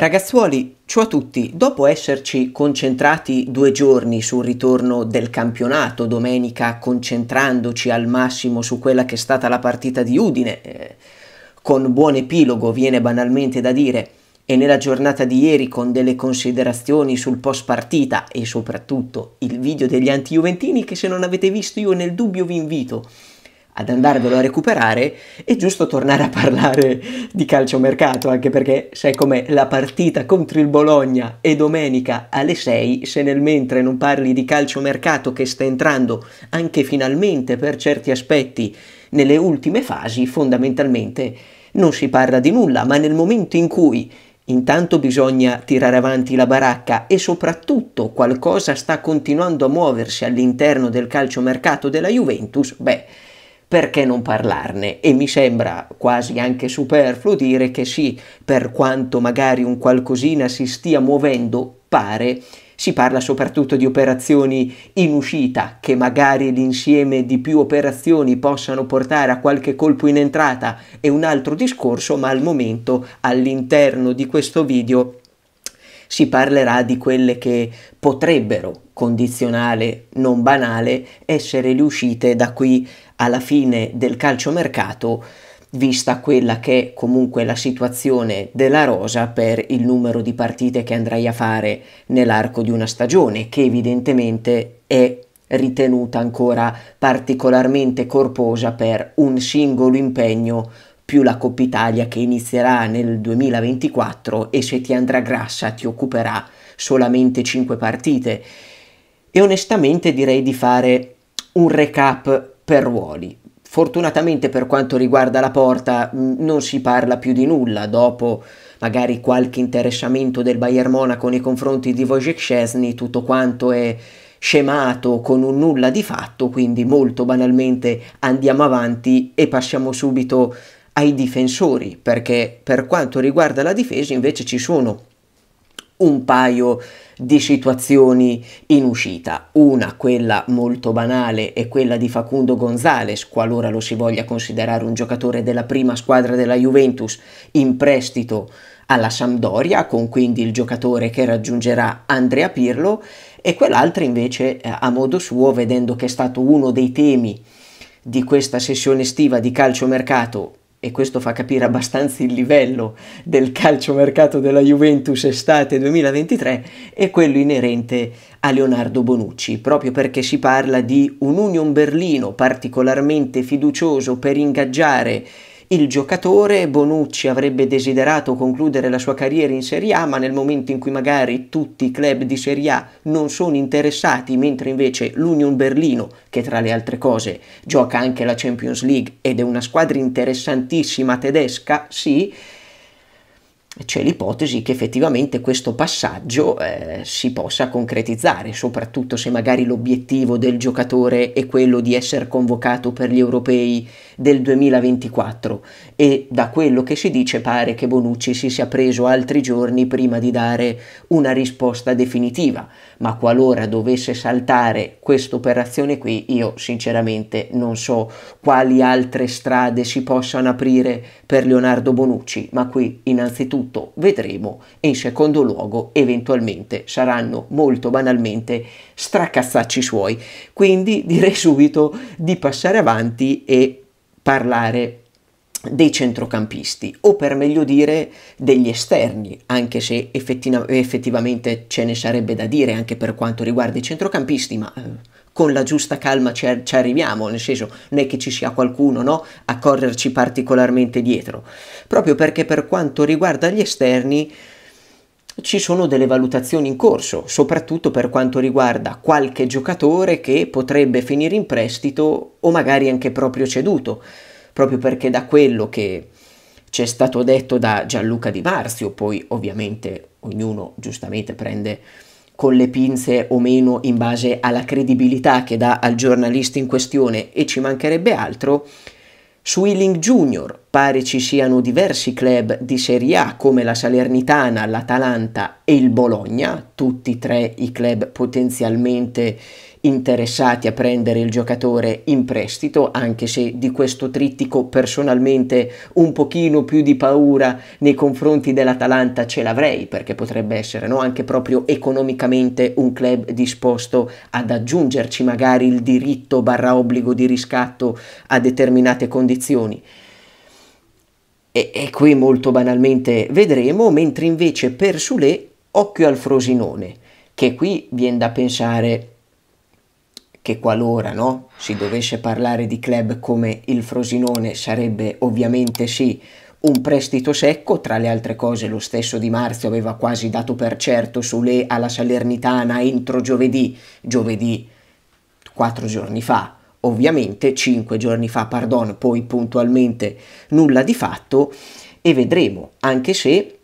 Ragazzuoli, ciao a tutti. Dopo esserci concentrati due giorni sul ritorno del campionato, domenica concentrandoci al massimo su quella che è stata la partita di Udine, eh, con buon epilogo viene banalmente da dire, e nella giornata di ieri con delle considerazioni sul post partita e soprattutto il video degli anti-juventini che se non avete visto io nel dubbio vi invito ad andarvelo a recuperare, è giusto tornare a parlare di calciomercato, anche perché sai come la partita contro il Bologna è domenica alle 6, se nel mentre non parli di calciomercato che sta entrando anche finalmente per certi aspetti nelle ultime fasi, fondamentalmente non si parla di nulla, ma nel momento in cui Intanto bisogna tirare avanti la baracca e soprattutto qualcosa sta continuando a muoversi all'interno del calciomercato della Juventus, beh, perché non parlarne? E mi sembra quasi anche superfluo dire che sì, per quanto magari un qualcosina si stia muovendo, pare si parla soprattutto di operazioni in uscita, che magari l'insieme di più operazioni possano portare a qualche colpo in entrata è un altro discorso, ma al momento all'interno di questo video si parlerà di quelle che potrebbero, condizionale non banale, essere le uscite da qui alla fine del calciomercato, vista quella che è comunque la situazione della rosa per il numero di partite che andrai a fare nell'arco di una stagione, che evidentemente è ritenuta ancora particolarmente corposa per un singolo impegno più la Coppa Italia che inizierà nel 2024 e se ti andrà grassa ti occuperà solamente 5 partite. E onestamente direi di fare un recap per ruoli. Fortunatamente per quanto riguarda la porta mm, non si parla più di nulla dopo magari qualche interessamento del Bayern Monaco nei confronti di Wojciech Szczesny, tutto quanto è scemato con un nulla di fatto, quindi molto banalmente andiamo avanti e passiamo subito ai difensori, perché per quanto riguarda la difesa invece ci sono un paio di situazioni in uscita. Una, quella molto banale, è quella di Facundo Gonzales, qualora lo si voglia considerare un giocatore della prima squadra della Juventus in prestito alla Sampdoria, con quindi il giocatore che raggiungerà Andrea Pirlo, e quell'altra invece eh, a modo suo, vedendo che è stato uno dei temi di questa sessione estiva di calciomercato e questo fa capire abbastanza il livello del calciomercato della Juventus estate 2023, è quello inerente a Leonardo Bonucci, proprio perché si parla di un Union Berlino particolarmente fiducioso per ingaggiare il giocatore Bonucci avrebbe desiderato concludere la sua carriera in Serie A, ma nel momento in cui magari tutti i club di Serie A non sono interessati, mentre invece l'Union Berlino, che tra le altre cose gioca anche la Champions League ed è una squadra interessantissima tedesca, sì, c'è l'ipotesi che effettivamente questo passaggio eh, si possa concretizzare, soprattutto se magari l'obiettivo del giocatore è quello di essere convocato per gli europei del 2024 e da quello che si dice pare che Bonucci si sia preso altri giorni prima di dare una risposta definitiva, ma qualora dovesse saltare questa operazione qui io sinceramente non so quali altre strade si possano aprire per Leonardo Bonucci, ma qui innanzitutto punto vedremo e in secondo luogo eventualmente saranno molto banalmente stracazzacci suoi. Quindi direi subito di passare avanti e parlare dei centrocampisti o per meglio dire degli esterni anche se effettivamente ce ne sarebbe da dire anche per quanto riguarda i centrocampisti ma eh, con la giusta calma ci, ci arriviamo, nel senso non è che ci sia qualcuno no, a correrci particolarmente dietro, proprio perché per quanto riguarda gli esterni ci sono delle valutazioni in corso, soprattutto per quanto riguarda qualche giocatore che potrebbe finire in prestito o magari anche proprio ceduto, proprio perché da quello che c'è stato detto da Gianluca Di Marzio, poi ovviamente ognuno giustamente prende con le pinze o meno in base alla credibilità che dà al giornalista in questione e ci mancherebbe altro, su Ealing Jr., Pare ci siano diversi club di Serie A come la Salernitana, l'Atalanta e il Bologna, tutti e tre i club potenzialmente interessati a prendere il giocatore in prestito, anche se di questo trittico personalmente un pochino più di paura nei confronti dell'Atalanta ce l'avrei, perché potrebbe essere no? anche proprio economicamente un club disposto ad aggiungerci magari il diritto barra obbligo di riscatto a determinate condizioni e, e qui molto banalmente vedremo, mentre invece per Sule occhio al Frosinone, che qui viene da pensare che qualora no, si dovesse parlare di club come il Frosinone sarebbe ovviamente sì un prestito secco, tra le altre cose lo stesso Di Marzio aveva quasi dato per certo Sule alla Salernitana entro giovedì, giovedì quattro giorni fa, Ovviamente 5 giorni fa, pardon, poi puntualmente nulla di fatto e vedremo, anche se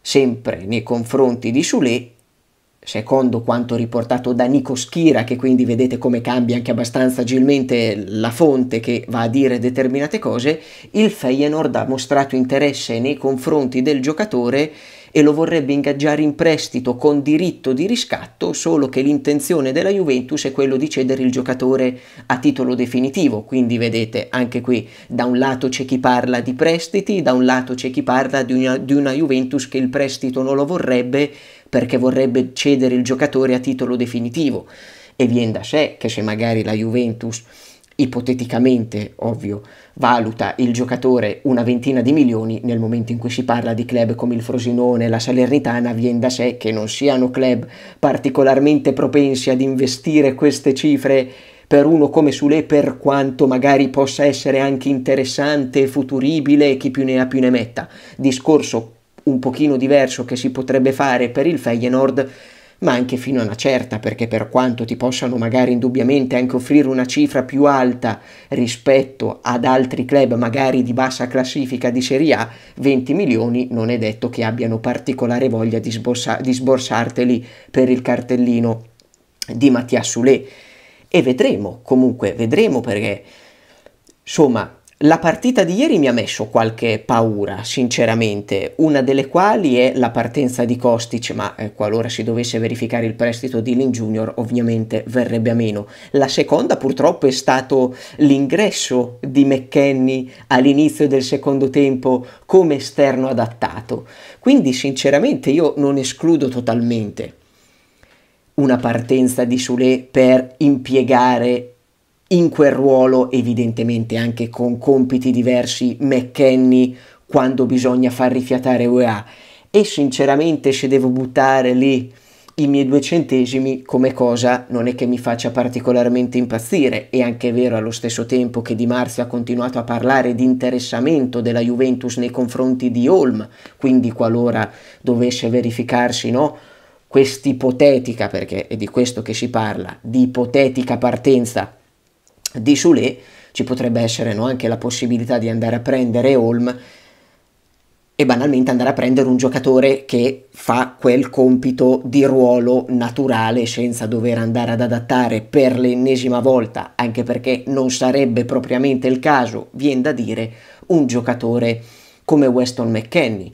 sempre nei confronti di Sule, secondo quanto riportato da Nico Schira, che quindi vedete come cambia anche abbastanza agilmente la fonte che va a dire determinate cose, il Feyenoord ha mostrato interesse nei confronti del giocatore e lo vorrebbe ingaggiare in prestito con diritto di riscatto, solo che l'intenzione della Juventus è quello di cedere il giocatore a titolo definitivo. Quindi vedete anche qui da un lato c'è chi parla di prestiti, da un lato c'è chi parla di una, di una Juventus che il prestito non lo vorrebbe perché vorrebbe cedere il giocatore a titolo definitivo. E viene da sé che se magari la Juventus ipoteticamente, ovvio, valuta il giocatore una ventina di milioni, nel momento in cui si parla di club come il Frosinone, la Salernitana, viene da sé che non siano club particolarmente propensi ad investire queste cifre per uno come Sule, per quanto magari possa essere anche interessante, futuribile, chi più ne ha più ne metta. Discorso un pochino diverso che si potrebbe fare per il Feyenoord, ma anche fino a una certa, perché per quanto ti possano magari indubbiamente anche offrire una cifra più alta rispetto ad altri club magari di bassa classifica di Serie A, 20 milioni non è detto che abbiano particolare voglia di, sborsa- di sborsarteli per il cartellino di Mattia Sulé. E vedremo, comunque vedremo perché, insomma, la partita di ieri mi ha messo qualche paura, sinceramente, una delle quali è la partenza di Kostic, ma eh, qualora si dovesse verificare il prestito di Lin Junior ovviamente verrebbe a meno. La seconda purtroppo è stato l'ingresso di McKenny all'inizio del secondo tempo come esterno adattato, quindi sinceramente io non escludo totalmente una partenza di Sule per impiegare in quel ruolo evidentemente anche con compiti diversi McKenny quando bisogna far rifiatare UEA e sinceramente se devo buttare lì i miei due centesimi come cosa non è che mi faccia particolarmente impazzire È anche vero allo stesso tempo che Di Marzio ha continuato a parlare di interessamento della Juventus nei confronti di Holm quindi qualora dovesse verificarsi no quest'ipotetica perché è di questo che si parla di ipotetica partenza di Sule ci potrebbe essere no, anche la possibilità di andare a prendere Holm e banalmente andare a prendere un giocatore che fa quel compito di ruolo naturale senza dover andare ad adattare per l'ennesima volta, anche perché non sarebbe propriamente il caso, viene da dire, un giocatore come Weston McKenney.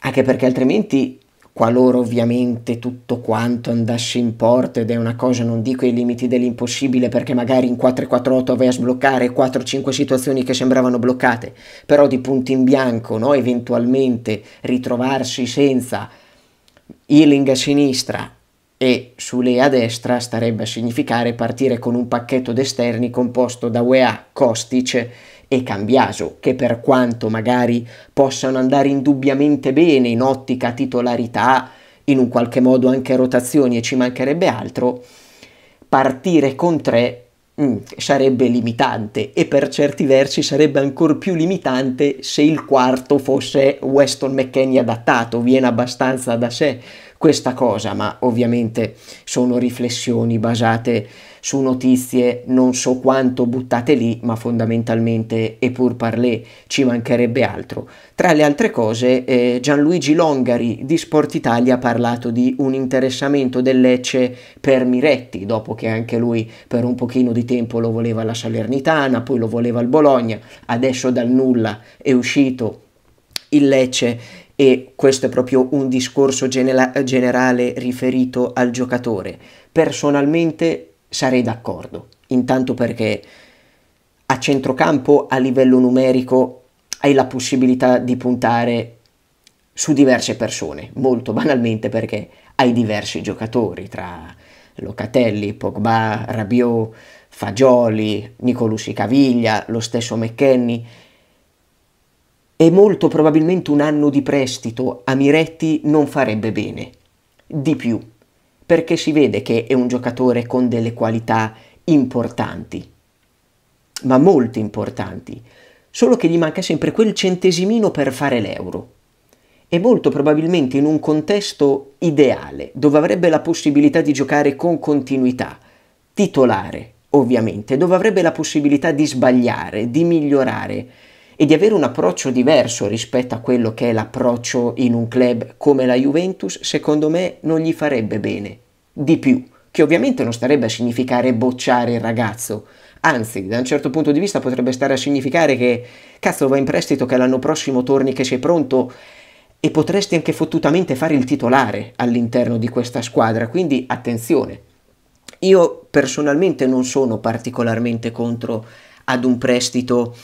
Anche perché altrimenti qualora ovviamente tutto quanto andasse in porto ed è una cosa non dico i limiti dell'impossibile perché magari in 4-4-8 vai a sbloccare 4-5 situazioni che sembravano bloccate, però di punto in bianco, no? eventualmente ritrovarsi senza healing a sinistra e su lei a destra starebbe a significare partire con un pacchetto d'esterni composto da UEA, Kostic e Cambiaso, che per quanto magari possano andare indubbiamente bene in ottica titolarità, in un qualche modo anche rotazioni e ci mancherebbe altro, partire con tre mm, sarebbe limitante e per certi versi sarebbe ancora più limitante se il quarto fosse Weston McKennie adattato, viene abbastanza da sé questa cosa, ma ovviamente sono riflessioni basate su notizie non so quanto buttate lì, ma fondamentalmente e pur parlé ci mancherebbe altro. Tra le altre cose eh, Gianluigi Longari di Sport Italia ha parlato di un interessamento del Lecce per Miretti, dopo che anche lui per un pochino di tempo lo voleva la Salernitana, poi lo voleva il Bologna, adesso dal nulla è uscito il Lecce e questo è proprio un discorso genera- generale riferito al giocatore. Personalmente sarei d'accordo, intanto perché a centrocampo a livello numerico hai la possibilità di puntare su diverse persone, molto banalmente perché hai diversi giocatori tra Locatelli, Pogba, Rabiot, Fagioli, Nicolussi Caviglia, lo stesso McKenny e molto probabilmente un anno di prestito a Miretti non farebbe bene. Di più, perché si vede che è un giocatore con delle qualità importanti, ma molto importanti, solo che gli manca sempre quel centesimino per fare l'euro. E molto probabilmente in un contesto ideale, dove avrebbe la possibilità di giocare con continuità, titolare ovviamente, dove avrebbe la possibilità di sbagliare, di migliorare, e di avere un approccio diverso rispetto a quello che è l'approccio in un club come la Juventus, secondo me non gli farebbe bene. Di più, che ovviamente non starebbe a significare bocciare il ragazzo, anzi, da un certo punto di vista potrebbe stare a significare che cazzo va in prestito che l'anno prossimo torni che sei pronto e potresti anche fottutamente fare il titolare all'interno di questa squadra, quindi attenzione. Io personalmente non sono particolarmente contro ad un prestito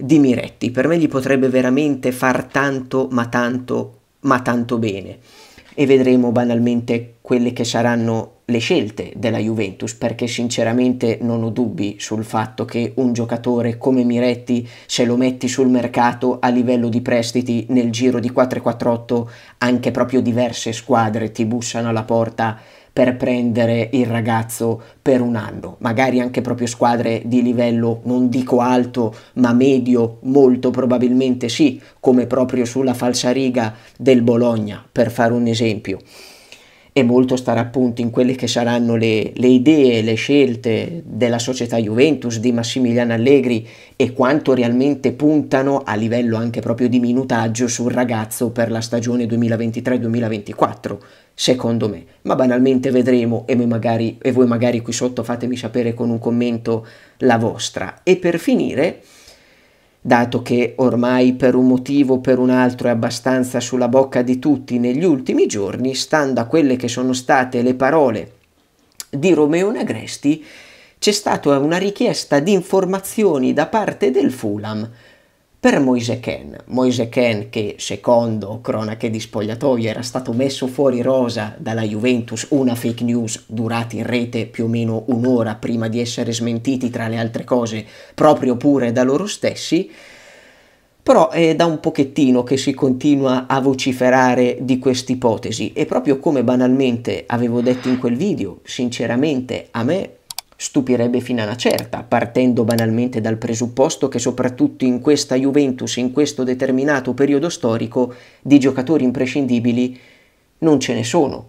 di Miretti. Per me gli potrebbe veramente far tanto, ma tanto, ma tanto bene. E vedremo banalmente quelle che saranno le scelte della Juventus, perché sinceramente non ho dubbi sul fatto che un giocatore come Miretti, se lo metti sul mercato a livello di prestiti nel giro di 4-4-8, anche proprio diverse squadre ti bussano alla porta per prendere il ragazzo per un anno, magari anche proprio squadre di livello non dico alto ma medio molto probabilmente sì, come proprio sulla falsariga del Bologna per fare un esempio e molto starà appunto in quelle che saranno le, le idee, le scelte della società Juventus, di Massimiliano Allegri e quanto realmente puntano a livello anche proprio di minutaggio sul ragazzo per la stagione 2023-2024 secondo me. Ma banalmente vedremo e, magari, e, voi magari qui sotto fatemi sapere con un commento la vostra. E per finire dato che ormai per un motivo o per un altro è abbastanza sulla bocca di tutti negli ultimi giorni, stando a quelle che sono state le parole di Romeo Nagresti, c'è stata una richiesta di informazioni da parte del Fulham per Moise Ken. Moise Ken che secondo cronache di spogliatoio era stato messo fuori rosa dalla Juventus, una fake news durata in rete più o meno un'ora prima di essere smentiti tra le altre cose proprio pure da loro stessi, però è da un pochettino che si continua a vociferare di quest'ipotesi e proprio come banalmente avevo detto in quel video, sinceramente a me stupirebbe fino alla certa, partendo banalmente dal presupposto che soprattutto in questa Juventus, in questo determinato periodo storico, di giocatori imprescindibili non ce ne sono.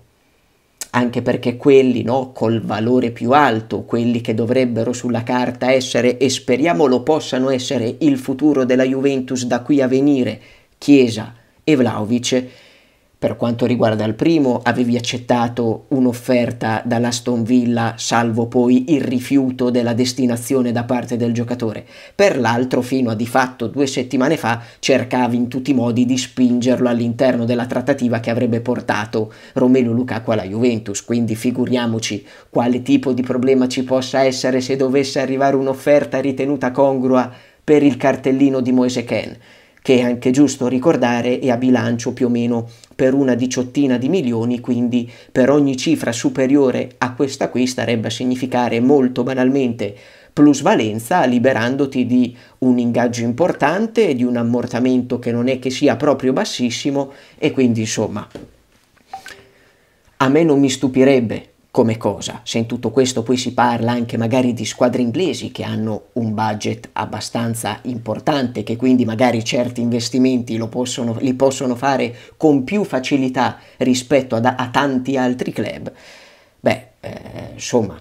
Anche perché quelli no, col valore più alto, quelli che dovrebbero sulla carta essere, e speriamo lo possano essere, il futuro della Juventus da qui a venire, Chiesa e Vlaovic, per quanto riguarda il primo, avevi accettato un'offerta dall'Aston Villa, salvo poi il rifiuto della destinazione da parte del giocatore. Per l'altro, fino a di fatto due settimane fa, cercavi in tutti i modi di spingerlo all'interno della trattativa che avrebbe portato Romelu Lukaku alla Juventus. Quindi figuriamoci quale tipo di problema ci possa essere se dovesse arrivare un'offerta ritenuta congrua per il cartellino di Moise Ken che è anche giusto ricordare è a bilancio più o meno per una diciottina di milioni, quindi per ogni cifra superiore a questa qui starebbe a significare molto banalmente plusvalenza, liberandoti di un ingaggio importante, di un ammortamento che non è che sia proprio bassissimo e quindi insomma a me non mi stupirebbe come cosa, se in tutto questo poi si parla anche magari di squadre inglesi che hanno un budget abbastanza importante, che quindi magari certi investimenti possono, li possono fare con più facilità rispetto a, a tanti altri club, beh, eh, insomma,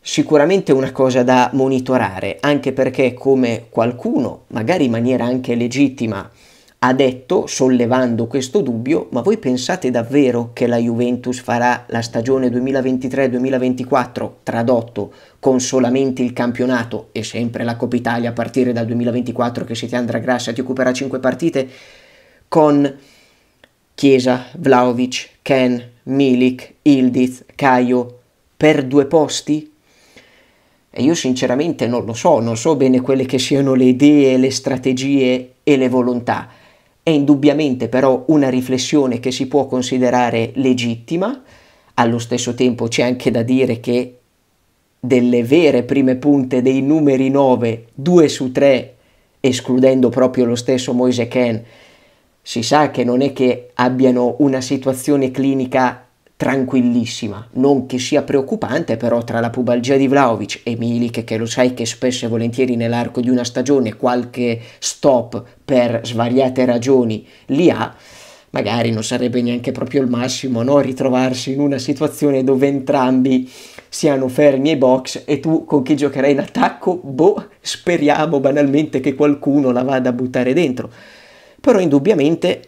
sicuramente una cosa da monitorare, anche perché come qualcuno, magari in maniera anche legittima, ha detto, sollevando questo dubbio, ma voi pensate davvero che la Juventus farà la stagione 2023-2024 tradotto con solamente il campionato e sempre la Coppa Italia a partire dal 2024 che se ti andrà grassa ti occuperà 5 partite con Chiesa, Vlaovic, Ken, Milik, Ildiz, Caio per due posti? E io sinceramente non lo so, non so bene quelle che siano le idee, le strategie e le volontà è indubbiamente però una riflessione che si può considerare legittima, allo stesso tempo c'è anche da dire che delle vere prime punte dei numeri 9, 2 su 3, escludendo proprio lo stesso Moise Ken, si sa che non è che abbiano una situazione clinica tranquillissima, non che sia preoccupante, però tra la pubalgia di Vlaovic e Milik, che lo sai che spesso e volentieri nell'arco di una stagione qualche stop per svariate ragioni li ha, magari non sarebbe neanche proprio il massimo no? ritrovarsi in una situazione dove entrambi siano fermi ai box e tu con chi giocherai in attacco, boh, speriamo banalmente che qualcuno la vada a buttare dentro. Però indubbiamente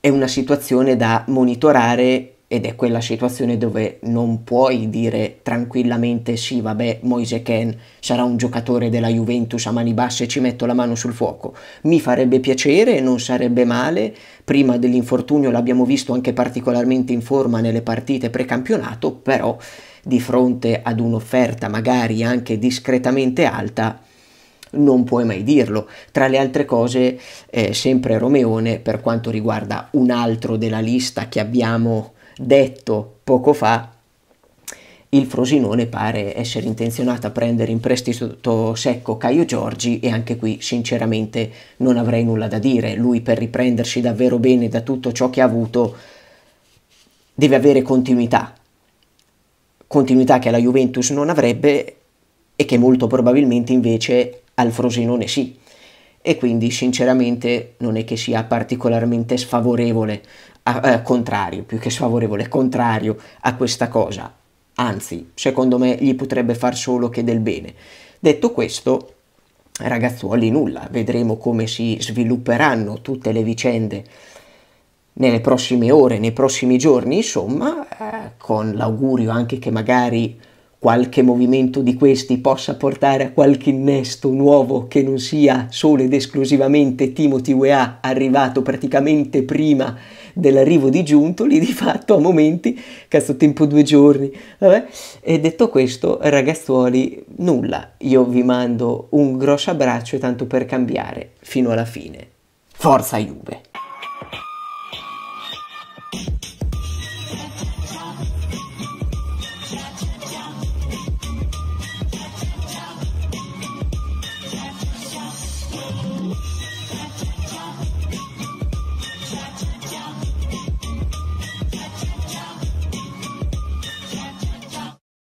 è una situazione da monitorare ed è quella situazione dove non puoi dire tranquillamente sì, vabbè, Moise Ken sarà un giocatore della Juventus a mani basse, ci metto la mano sul fuoco. Mi farebbe piacere, non sarebbe male, prima dell'infortunio l'abbiamo visto anche particolarmente in forma nelle partite precampionato, però di fronte ad un'offerta magari anche discretamente alta, non puoi mai dirlo. Tra le altre cose, eh, sempre Romeone, per quanto riguarda un altro della lista che abbiamo detto poco fa, il Frosinone pare essere intenzionato a prendere in prestito secco Caio Giorgi e anche qui sinceramente non avrei nulla da dire. Lui per riprendersi davvero bene da tutto ciò che ha avuto deve avere continuità, continuità che la Juventus non avrebbe e che molto probabilmente invece al Frosinone sì e quindi sinceramente non è che sia particolarmente sfavorevole, eh, contrario, più che sfavorevole, contrario a questa cosa. Anzi, secondo me gli potrebbe far solo che del bene. Detto questo, ragazzuoli nulla, vedremo come si svilupperanno tutte le vicende nelle prossime ore, nei prossimi giorni, insomma, eh, con l'augurio anche che magari qualche movimento di questi possa portare a qualche innesto nuovo che non sia solo ed esclusivamente Timothy Wea arrivato praticamente prima dell'arrivo di Giuntoli, di fatto a momenti, cazzo tempo due giorni, vabbè. E detto questo, ragazzuoli, nulla, io vi mando un grosso abbraccio e tanto per cambiare, fino alla fine. Forza Juve!